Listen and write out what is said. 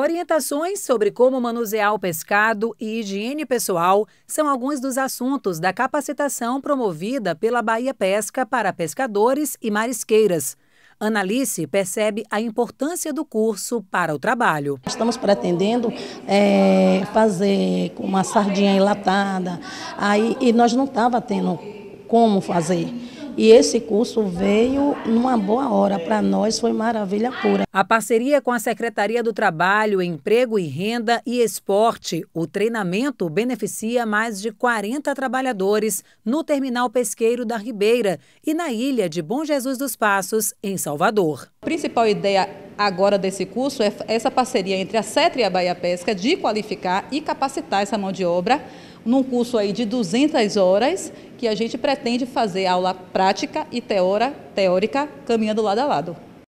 Orientações sobre como manusear o pescado e higiene pessoal são alguns dos assuntos da capacitação promovida pela Bahia Pesca para pescadores e marisqueiras. Analice percebe a importância do curso para o trabalho. Estamos pretendendo é, fazer uma sardinha enlatada, aí, e nós não estava tendo como fazer. E esse curso veio numa boa hora para nós, foi maravilha pura. A parceria com a Secretaria do Trabalho, Emprego e Renda e Esporte, o treinamento beneficia mais de 40 trabalhadores no terminal pesqueiro da Ribeira e na ilha de Bom Jesus dos Passos, em Salvador. A principal ideia agora desse curso é essa parceria entre a CETRE e a Bahia Pesca de qualificar e capacitar essa mão de obra num curso aí de 200 horas, que a gente pretende fazer aula prática e teora, teórica caminhando lado a lado.